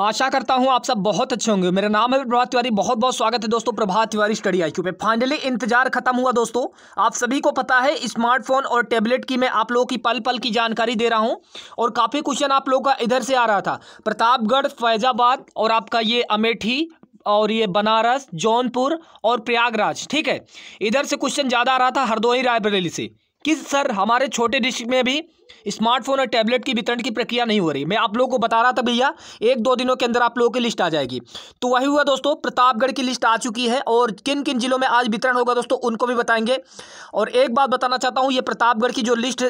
आशा करता हूं आप सब बहुत अच्छे होंगे मेरा नाम है प्रभात तिवारी बहुत बहुत स्वागत है दोस्तों प्रभात तिवारी स्टडी आई पे फाइनली इंतजार खत्म हुआ दोस्तों आप सभी को पता है स्मार्टफोन और टैबलेट की मैं आप लोगों की पल पल की जानकारी दे रहा हूं और काफ़ी क्वेश्चन आप लोगों का इधर से आ रहा था प्रतापगढ़ फैजाबाद और आपका ये अमेठी और ये बनारस जौनपुर और प्रयागराज ठीक है इधर से क्वेश्चन ज़्यादा आ रहा था हरदोई रायबरेली से कि सर हमारे छोटे डिस्ट्रिक्ट में भी स्मार्टफोन और टैबलेट की वितरण की प्रक्रिया नहीं हो रही मैं आप लोगों को बता रहा था भैया एक दो दिनों के अंदर आप लोगों की लिस्ट आ जाएगी तो वही हुआ दोस्तों प्रतापगढ़ की लिस्ट आ चुकी है और किन किन जिलों में आज वितरण होगा दोस्तों उनको भी बताएंगे और एक बात बताना चाहता हूँ ये प्रतापगढ़ की जो लिस्ट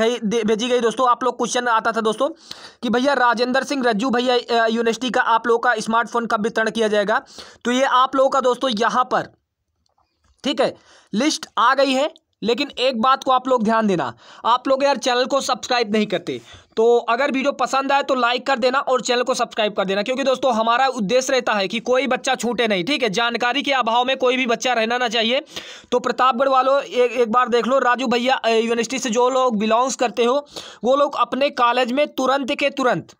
गई भेजी गई दोस्तों आप लोग क्वेश्चन आता था दोस्तों कि भैया राजेंद्र सिंह रज्जू भैया यूनिवर्सिटी का आप लोगों का स्मार्टफोन कब वितरण किया जाएगा तो ये आप लोगों का दोस्तों यहाँ पर ठीक है लिस्ट आ गई है लेकिन एक बात को आप लोग ध्यान देना आप लोग यार चैनल को सब्सक्राइब नहीं करते तो अगर वीडियो पसंद आए तो लाइक कर देना और चैनल को सब्सक्राइब कर देना क्योंकि दोस्तों हमारा उद्देश्य रहता है कि कोई बच्चा छूटे नहीं ठीक है जानकारी के अभाव में कोई भी बच्चा रहना ना चाहिए तो प्रतापगढ़ वालों एक एक बार देख लो राजू भैया यूनिवर्सिटी से जो लोग बिलोंग्स करते हो वो लोग अपने कॉलेज में तुरंत के तुरंत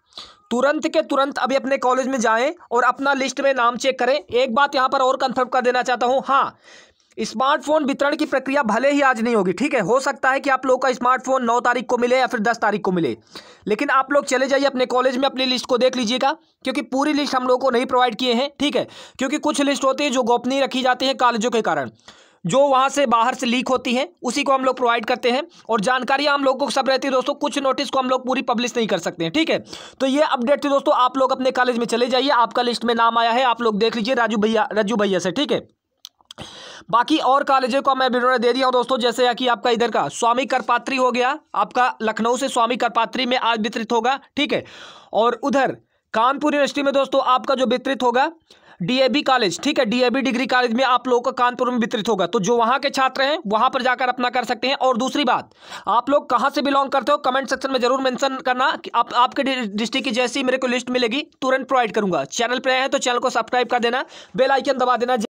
तुरंत के तुरंत अभी अपने कॉलेज में जाएं और अपना लिस्ट में नाम चेक करें एक बात यहाँ पर और कंफर्म कर देना चाहता हूँ हाँ स्मार्टफोन वितरण की प्रक्रिया भले ही आज नहीं होगी ठीक है हो सकता है कि आप लोगों का स्मार्टफोन नौ तारीख को मिले या फिर दस तारीख को मिले लेकिन आप लोग चले जाइए अपने कॉलेज में अपनी लिस्ट को देख लीजिएगा क्योंकि पूरी लिस्ट हम लोगों को नहीं प्रोवाइड किए हैं ठीक है क्योंकि कुछ लिस्ट होती है जो गोपनीय रखी जाती है कॉलेजों के कारण जो वहाँ से बाहर से लीक होती है उसी को हम लोग प्रोवाइड करते हैं और जानकारियाँ हम लोगों को सब रहती है दोस्तों कुछ नोटिस को हम लोग पूरी पब्लिश नहीं कर सकते हैं ठीक है तो ये अपडेट थी दोस्तों आप लोग अपने कॉलेज में चले जाइए आपका लिस्ट में नाम आया है आप लोग देख लीजिए राजू भैया राजू भैया से ठीक है बाकी और कॉलेजों का मैं विवरण दे दिया हूँ दोस्तों जैसे कि आपका इधर का स्वामी करपात्री हो गया आपका लखनऊ से स्वामी करपात्री में आज वितरित होगा ठीक है और उधर कानपुर यूनिवर्सिटी में दोस्तों आपका जो वितरित होगा डीएबी कॉलेज ठीक है डीएबी डिग्री कॉलेज में आप लोगों का कानपुर में वितरित होगा तो जो वहाँ के छात्र हैं वहाँ पर जाकर अपना कर सकते हैं और दूसरी बात आप लोग कहाँ से बिलोंग करते हो कमेंट सेक्शन में जरूर मेंशन करना कि आप आपके डिस्ट्रिक्ट की जैसी मेरे को लिस्ट मिलेगी तुरंत प्रोवाइड करूंगा चैनल पर आए हैं तो चैनल को सब्सक्राइब कर देना बेलाइकन दबा देना